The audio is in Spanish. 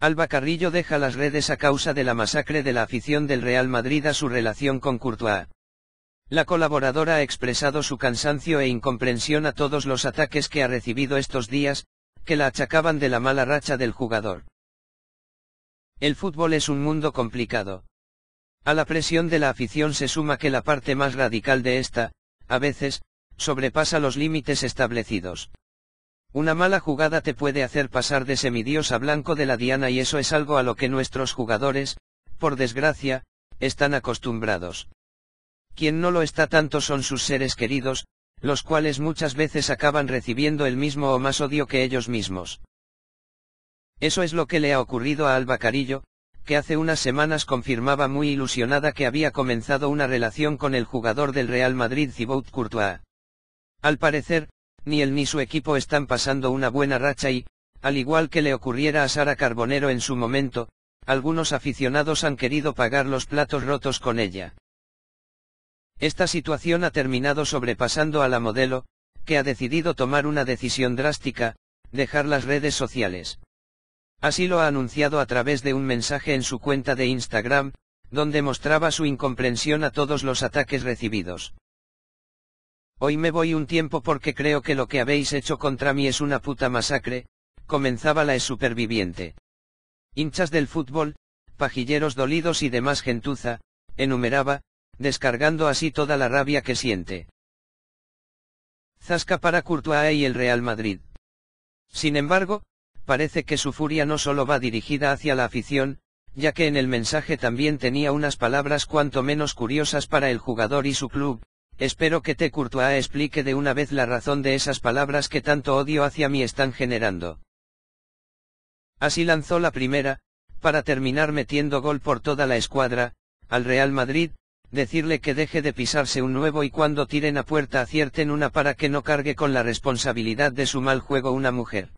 Alba Carrillo deja las redes a causa de la masacre de la afición del Real Madrid a su relación con Courtois. La colaboradora ha expresado su cansancio e incomprensión a todos los ataques que ha recibido estos días, que la achacaban de la mala racha del jugador. El fútbol es un mundo complicado. A la presión de la afición se suma que la parte más radical de esta, a veces, sobrepasa los límites establecidos. Una mala jugada te puede hacer pasar de semidios a blanco de la diana y eso es algo a lo que nuestros jugadores, por desgracia, están acostumbrados. Quien no lo está tanto son sus seres queridos, los cuales muchas veces acaban recibiendo el mismo o más odio que ellos mismos. Eso es lo que le ha ocurrido a Alba Carillo, que hace unas semanas confirmaba muy ilusionada que había comenzado una relación con el jugador del Real Madrid Thibaut Courtois. Al parecer, ni él ni su equipo están pasando una buena racha y, al igual que le ocurriera a Sara Carbonero en su momento, algunos aficionados han querido pagar los platos rotos con ella. Esta situación ha terminado sobrepasando a la modelo, que ha decidido tomar una decisión drástica, dejar las redes sociales. Así lo ha anunciado a través de un mensaje en su cuenta de Instagram, donde mostraba su incomprensión a todos los ataques recibidos. Hoy me voy un tiempo porque creo que lo que habéis hecho contra mí es una puta masacre, comenzaba la superviviente. Hinchas del fútbol, pajilleros dolidos y demás gentuza, enumeraba, descargando así toda la rabia que siente. Zasca para Courtois y el Real Madrid. Sin embargo, parece que su furia no solo va dirigida hacia la afición, ya que en el mensaje también tenía unas palabras cuanto menos curiosas para el jugador y su club, Espero que Te Courtois explique de una vez la razón de esas palabras que tanto odio hacia mí están generando. Así lanzó la primera, para terminar metiendo gol por toda la escuadra, al Real Madrid, decirle que deje de pisarse un nuevo y cuando tiren a puerta acierten una para que no cargue con la responsabilidad de su mal juego una mujer.